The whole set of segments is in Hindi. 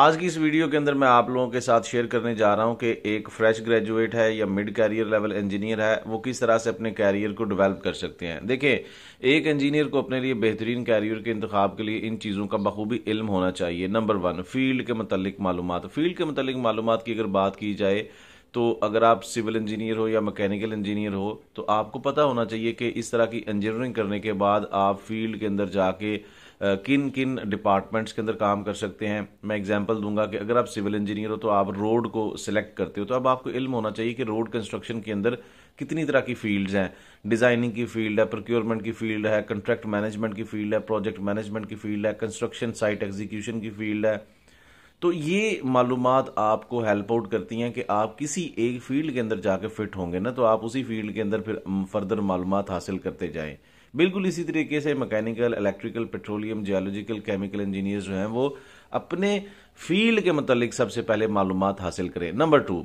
आज की इस वीडियो के अंदर मैं आप लोगों के साथ शेयर करने जा रहा हूं कि एक फ्रेश ग्रेजुएट है या मिड कैरियर लेवल इंजीनियर है वो किस तरह से अपने कैरियर को डेवलप कर सकते हैं देखें एक इंजीनियर को अपने लिए बेहतरीन कैरियर के इंतखब के लिए इन चीज़ों का बखूबी इल्म होना चाहिए नंबर वन फील्ड के मतलब मालूम फील्ड के मतलब मालूम की अगर बात की जाए तो अगर आप सिविल इंजीनियर हो या मैकेनिकल इंजीनियर हो तो आपको पता होना चाहिए कि इस तरह की इंजीनियरिंग करने के बाद आप फील्ड के अंदर जाके किन किन डिपार्टमेंट्स के अंदर काम कर सकते हैं मैं एग्जांपल दूंगा कि अगर आप सिविल इंजीनियर हो तो आप रोड को सिलेक्ट करते हो तो अब आपको इल्म होना चाहिए कि रोड कंस्ट्रक्शन के अंदर कितनी तरह की फील्ड्स हैं डिज़ाइनिंग की फील्ड है प्रोक्योरमेंट की फील्ड है कंट्रैक्ट मैनेजमेंट की फील्ड है प्रोजेक्ट मैनेजमेंट की फील्ड है कंस्ट्रक्शन साइट एग्जीक्यूशन की फील्ड है तो ये मालूम आपको हेल्प आउट करती हैं कि आप किसी एक फील्ड के अंदर जाके फिट होंगे ना तो आप उसी फील्ड के अंदर फिर फर्दर मालूम हासिल करते जाएं बिल्कुल इसी तरीके से mechanical electrical petroleum geological chemical engineer जो हैं वो अपने फील्ड के मतलब सबसे पहले मालूम हासिल करें नंबर टू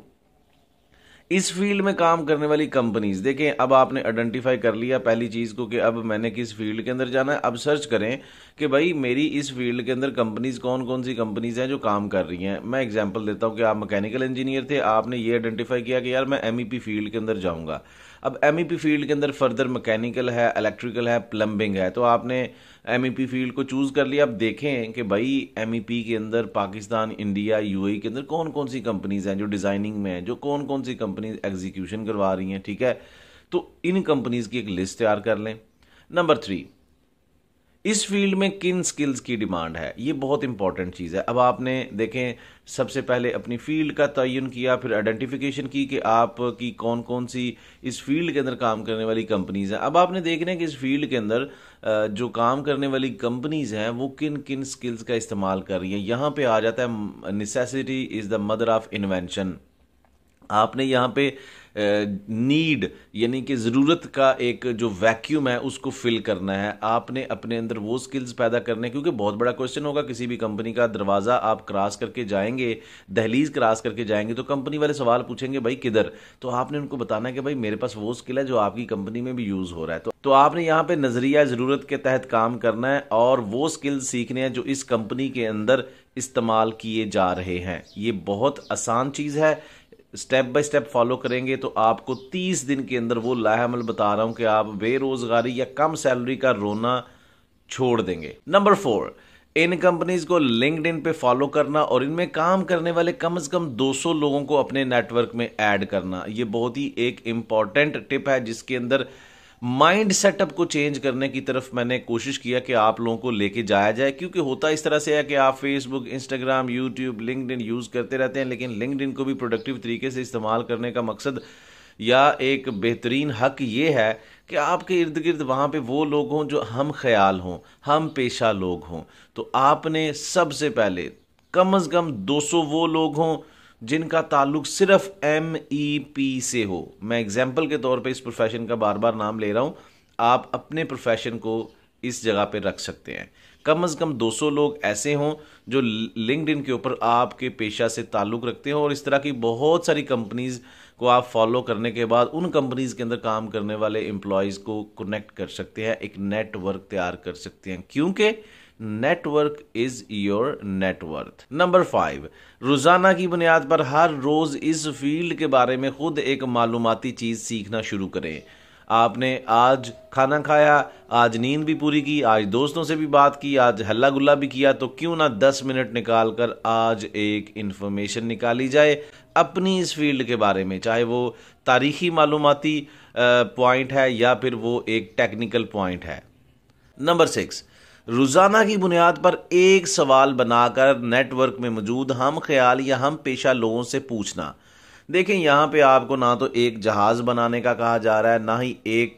इस फील्ड में काम करने वाली कंपनीज देखें अब आपने आइडेंटिफाई कर लिया पहली चीज़ को कि अब मैंने किस फील्ड के अंदर जाना है अब सर्च करें कि भाई मेरी इस फील्ड के अंदर कंपनीज कौन कौन सी कंपनीज हैं जो काम कर रही हैं मैं एग्जांपल देता हूं कि आप मैकेनिकल इंजीनियर थे आपने ये आइडेंटिफाई किया कि यार मैं एम e फील्ड के अंदर जाऊंगा अब एम e फील्ड के अंदर फर्दर मैकेनिकल है इलेक्ट्रिकल है प्लम्बिंग है तो आपने एम e फील्ड को चूज़ कर लिया अब देखें कि भाई एम e के अंदर पाकिस्तान इंडिया यू के अंदर कौन कौन सी कंपनीज़ हैं जो डिज़ाइनिंग में हैं जो कौन कौन सी कंपनीज एग्जीक्यूशन करवा रही हैं ठीक है तो इन कंपनीज़ की एक लिस्ट तैयार कर लें नंबर थ्री इस फील्ड में किन स्किल्स की डिमांड है ये बहुत इंपॉर्टेंट चीज़ है अब आपने देखें सबसे पहले अपनी फील्ड का तयन किया फिर आइडेंटिफिकेशन की कि आप की कौन कौन सी इस फील्ड के अंदर काम करने वाली कंपनीज हैं अब आपने देखना है कि इस फील्ड के अंदर जो काम करने वाली कंपनीज हैं वो किन किन स्किल्स का इस्तेमाल कर रही हैं यहाँ पे आ जाता है necessity is the mother of invention आपने यहाँ पे नीड यानी कि ज़रूरत का एक जो वैक्यूम है उसको फिल करना है आपने अपने अंदर वो स्किल्स पैदा करने क्योंकि बहुत बड़ा क्वेश्चन होगा किसी भी कंपनी का दरवाज़ा आप क्रॉस करके जाएंगे दहलीज क्रॉस करके जाएंगे तो कंपनी वाले सवाल पूछेंगे भाई किधर तो आपने उनको बताना कि भाई मेरे पास वो स्किल है जो आपकी कंपनी में भी यूज़ हो रहा है तो तो आपने यहाँ पे नज़रिया ज़रूरत के तहत काम करना है और वो स्किल्स सीखने हैं जो इस कंपनी के अंदर इस्तेमाल किए जा रहे हैं ये बहुत आसान चीज़ है स्टेप बाय स्टेप फॉलो करेंगे तो आपको 30 दिन के अंदर वो लाहमल बता रहा हूं कि आप बेरोजगारी या कम सैलरी का रोना छोड़ देंगे नंबर फोर इन कंपनीज को लिंकड इन पे फॉलो करना और इनमें काम करने वाले कम से कम 200 लोगों को अपने नेटवर्क में ऐड करना ये बहुत ही एक इंपॉर्टेंट टिप है जिसके अंदर माइंड सेटअप को चेंज करने की तरफ मैंने कोशिश किया कि आप लोगों को लेके जाया जाए क्योंकि होता इस तरह से है कि आप Facebook Instagram YouTube LinkedIn use करते रहते हैं लेकिन लिंकड को भी प्रोडक्टिव तरीके से इस्तेमाल करने का मकसद या एक बेहतरीन हक ये है कि आपके इर्द गिर्द वहाँ पे वो लोग हों जो हम ख्याल हों हम पेशा लोग हों तो आपने सबसे पहले कम अज़ कम 200 वो लोग हों जिनका ताल्लुक सिर्फ एम ई पी से हो मैं एग्जाम्पल के तौर पर इस प्रोफेशन का बार बार नाम ले रहा हूँ आप अपने प्रोफेशन को इस जगह पर रख सकते हैं कम अज़ कम 200 लोग ऐसे हों जो लिंकड के ऊपर आपके पेशा से ताल्लुक़ रखते हों और इस तरह की बहुत सारी कंपनीज़ को आप फॉलो करने के बाद उन कंपनीज़ के अंदर काम करने वाले एम्प्लॉयज़ को कनेक्ट कर सकते हैं एक नेटवर्क तैयार कर सकते हैं क्योंकि network is your net worth number five रोजाना की बुनियाद पर हर रोज इस फील्ड के बारे में खुद एक मालूमती चीज सीखना शुरू करें आपने आज खाना खाया आज नींद भी पूरी की आज दोस्तों से भी बात की आज हल्ला गुल्ला भी किया तो क्यों ना दस मिनट निकाल कर आज एक इन्फॉर्मेशन निकाली जाए अपनी इस फील्ड के बारे में चाहे वो तारीखी मालूमती पॉइंट है या फिर वो एक टेक्निकल पॉइंट है नंबर सिक्स रोज़ाना की बुनियाद पर एक सवाल बनाकर नेटवर्क में मौजूद हम ख्याल या हम पेशा लोगों से पूछना देखें यहाँ पे आपको ना तो एक जहाज़ बनाने का कहा जा रहा है ना ही एक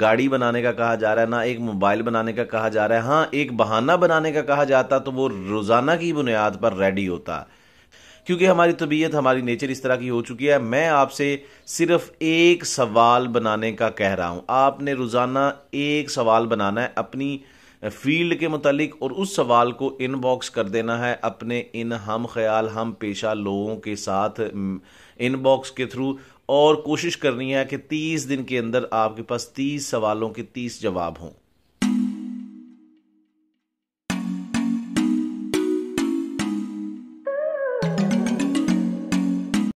गाड़ी बनाने का कहा जा रहा है ना एक मोबाइल बनाने का कहा जा रहा है हाँ एक बहाना बनाने का कहा जाता तो वो रोज़ाना की बुनियाद पर रेडी होता क्योंकि हमारी तबीयत हमारी नेचर इस तरह की हो चुकी है मैं आपसे सिर्फ एक सवाल बनाने का कह रहा हूं आपने रोज़ाना एक सवाल बनाना है अपनी फील्ड के मतलब और उस सवाल को इनबॉक्स कर देना है अपने इन हम ख्याल हम पेशा लोगों के साथ इनबॉक्स के थ्रू और कोशिश करनी है कि 30 दिन के अंदर आपके पास 30 सवालों के 30 जवाब हों